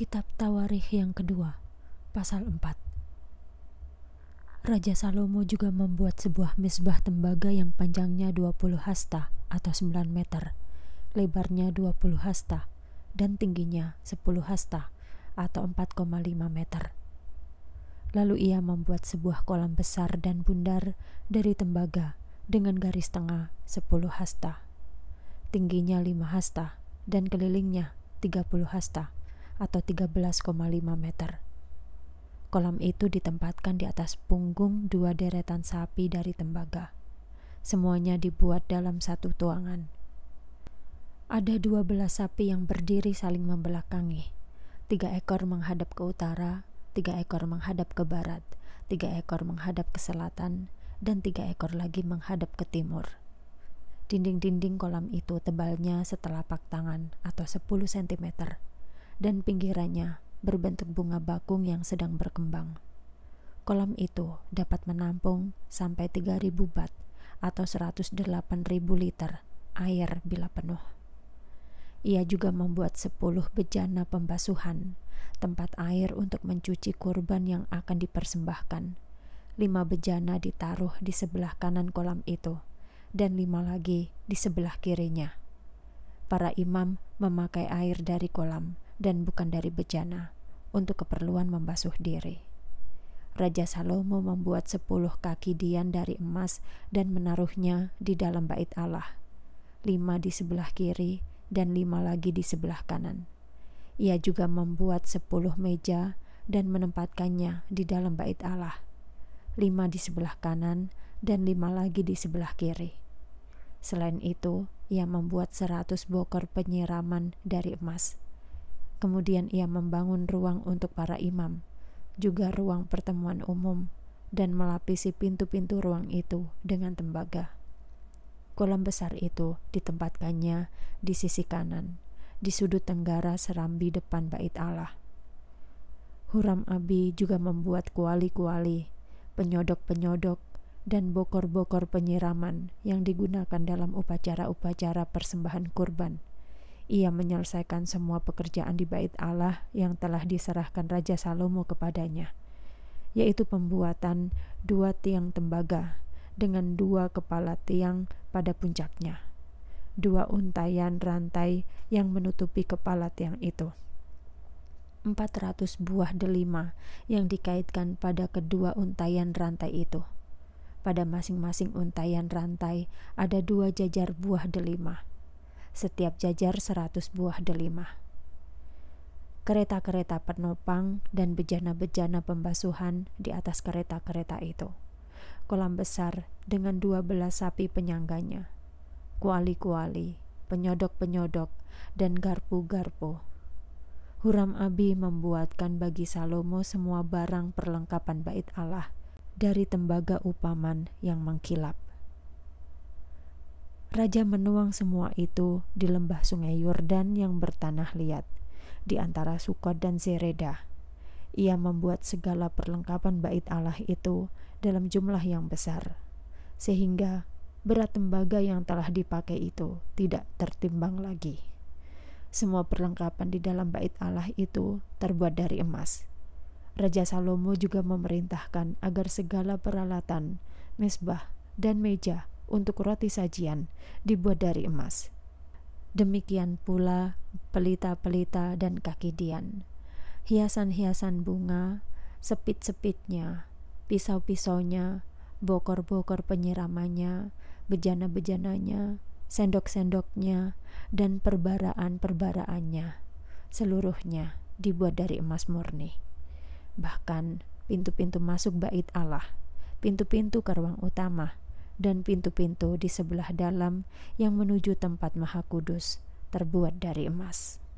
Kitab Tawarikh yang kedua, pasal 4. Raja Salomo juga membuat sebuah misbah tembaga yang panjangnya 20 hasta atau 9 meter, lebarnya 20 hasta, dan tingginya 10 hasta atau 4,5 meter. Lalu ia membuat sebuah kolam besar dan bundar dari tembaga dengan garis tengah 10 hasta, tingginya 5 hasta, dan kelilingnya 30 hasta atau 13,5 meter. Kolam itu ditempatkan di atas punggung dua deretan sapi dari tembaga. Semuanya dibuat dalam satu tuangan. Ada dua belas sapi yang berdiri saling membelakangi. Tiga ekor menghadap ke utara, tiga ekor menghadap ke barat, tiga ekor menghadap ke selatan, dan tiga ekor lagi menghadap ke timur. Dinding-dinding kolam itu tebalnya setelapak tangan atau 10 cm dan pinggirannya berbentuk bunga bakung yang sedang berkembang. Kolam itu dapat menampung sampai 3000 bat atau 108.000 liter air bila penuh. Ia juga membuat 10 bejana pembasuhan, tempat air untuk mencuci kurban yang akan dipersembahkan. Lima bejana ditaruh di sebelah kanan kolam itu, dan lima lagi di sebelah kirinya. Para imam memakai air dari kolam dan bukan dari bejana untuk keperluan membasuh diri. Raja Salomo membuat sepuluh kaki dian dari emas dan menaruhnya di dalam bait Allah, lima di sebelah kiri dan lima lagi di sebelah kanan. Ia juga membuat sepuluh meja dan menempatkannya di dalam bait Allah, lima di sebelah kanan dan lima lagi di sebelah kiri. Selain itu, ia membuat seratus bokor penyiraman dari emas Kemudian ia membangun ruang untuk para imam, juga ruang pertemuan umum, dan melapisi pintu-pintu ruang itu dengan tembaga. Kolam besar itu ditempatkannya di sisi kanan, di sudut tenggara serambi depan bait Allah. Huram Abi juga membuat kuali-kuali, penyodok-penyodok, dan bokor-bokor penyiraman yang digunakan dalam upacara-upacara persembahan kurban – ia menyelesaikan semua pekerjaan di bait Allah yang telah diserahkan Raja Salomo kepadanya, yaitu pembuatan dua tiang tembaga dengan dua kepala tiang pada puncaknya, dua untayan rantai yang menutupi kepala tiang itu. 400 buah delima yang dikaitkan pada kedua untayan rantai itu. Pada masing-masing untayan rantai ada dua jajar buah delima setiap jajar 100 buah delima. Kereta-kereta penopang dan bejana-bejana pembasuhan di atas kereta-kereta itu. Kolam besar dengan dua belas sapi penyangganya. Kuali-kuali, penyodok-penyodok, dan garpu-garpu. Huram Abi membuatkan bagi Salomo semua barang perlengkapan bait Allah dari tembaga upaman yang mengkilap. Raja menuang semua itu di lembah sungai Yordan yang bertanah liat, di antara Sukot dan Zereda. Ia membuat segala perlengkapan bait Allah itu dalam jumlah yang besar, sehingga berat tembaga yang telah dipakai itu tidak tertimbang lagi. Semua perlengkapan di dalam bait Allah itu terbuat dari emas. Raja Salomo juga memerintahkan agar segala peralatan, mesbah, dan meja untuk roti sajian dibuat dari emas. Demikian pula pelita-pelita dan kaki dian, hiasan-hiasan bunga, sepit-sepitnya, pisau-pisaunya, bokor-bokor penyiramannya, bejana-bejananya, sendok-sendoknya, dan perbaraan-perbaraannya. Seluruhnya dibuat dari emas murni. Bahkan pintu-pintu masuk bait Allah, pintu-pintu ke ruang utama, dan pintu-pintu di sebelah dalam yang menuju tempat maha kudus terbuat dari emas.